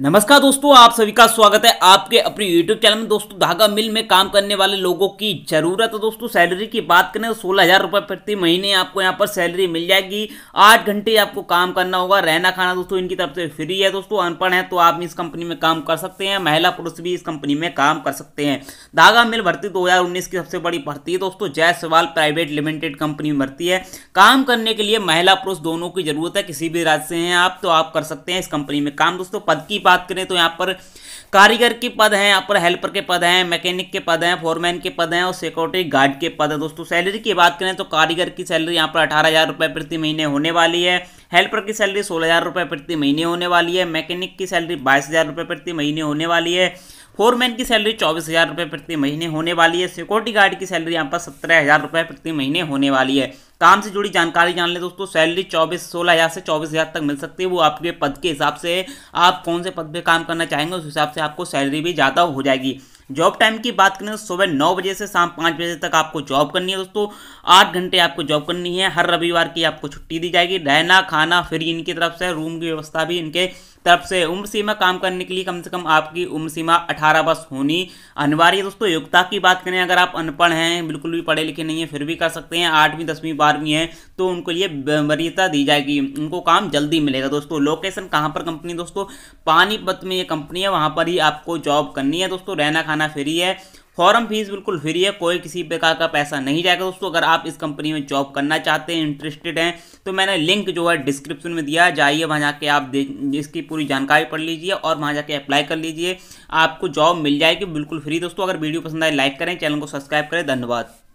नमस्कार दोस्तों आप सभी का स्वागत है आपके अपने यूट्यूब चैनल में दोस्तों धागा मिल में काम करने वाले लोगों की जरूरत है दोस्तों सैलरी की बात करें तो सोलह हज़ार रुपये प्रति महीने आपको यहाँ पर सैलरी मिल जाएगी आठ घंटे आपको काम करना होगा रहना खाना दोस्तों इनकी तरफ से फ्री है दोस्तों अनपढ़ है तो आप इस कंपनी में काम कर सकते हैं महिला पुरुष भी इस कंपनी में काम कर सकते हैं धागा मिल भर्ती दो की सबसे बड़ी भर्ती है दोस्तों जय सवाल प्राइवेट लिमिटेड कंपनी में भर्ती है काम करने के लिए महिला पुरुष दोनों की जरूरत है किसी भी राज्य से हैं आप तो आप कर सकते हैं इस कंपनी में काम दोस्तों पद की बात करें तो यहाँ पर कारीगर के पद हैं यहाँ पर हेल्पर के पद हैं मैकेनिक के पद हैं फोरमैन के पद हैं और सिक्योरिटी गार्ड के पद हैं दोस्तों सैलरी की बात करें तो कारीगर की सैलरी यहाँ पर अठारह हज़ार रुपये प्रति महीने होने वाली है हेल्पर की सैलरी सोलह हज़ार रुपये प्रति महीने होने वाली है मैकेनिक की सैलरी बाईस हज़ार रुपये प्रति महीने होने वाली है फोरमैन की सैलरी चौबीस हज़ार रुपये प्रति महीने होने वाली है सिक्योरिटी गार्ड की सैलरी यहाँ पर सत्रह हज़ार रुपये प्रति महीने होने वाली है काम से जुड़ी जानकारी जान ले दोस्तों सैलरी चौबीस सोलह हज़ार से चौबीस हज़ार तक मिल सकती है वो आपके पद के हिसाब से आप कौन से पद पे काम करना चाहेंगे उस हिसाब से आपको सैलरी भी ज़्यादा हो जाएगी जॉब टाइम की बात करें तो सुबह नौ बजे से शाम पाँच बजे तक आपको जॉब करनी है दोस्तों आठ घंटे आपको जॉब करनी है हर रविवार की आपको छुट्टी दी जाएगी रहना खाना फ्री इनकी तरफ से रूम की व्यवस्था भी इनके तरफ से उम्र सीमा काम करने के लिए कम से कम आपकी उम्र सीमा अठारह वर्ष होनी अनिवार्य दोस्तों योग्यता की बात करें अगर आप अनपढ़ हैं बिल्कुल भी पढ़े लिखे नहीं हैं फिर भी कर सकते हैं आठवीं दसवीं बारहवीं है तो उनको ये वरीयता दी जाएगी उनको काम जल्दी मिलेगा दोस्तों लोकेशन कहाँ पर कंपनी दोस्तों पानीपत में ये कंपनी है वहाँ पर ही आपको जॉब करनी है दोस्तों रहना खाना फ्री है फॉरम फीस बिल्कुल फ्री है कोई किसी प्रकार का पैसा नहीं जाएगा दोस्तों अगर आप इस कंपनी में जॉब करना चाहते हैं इंटरेस्टेड हैं तो मैंने लिंक जो है डिस्क्रिप्शन में दिया जाइए वहाँ जाके आप इसकी पूरी जानकारी पढ़ लीजिए और वहाँ जाके अप्लाई कर लीजिए आपको जॉब मिल जाएगी बिल्कुल फ्री दोस्तों अगर वीडियो पसंद आए लाइक करें चैनल को सब्सक्राइब करें धन्यवाद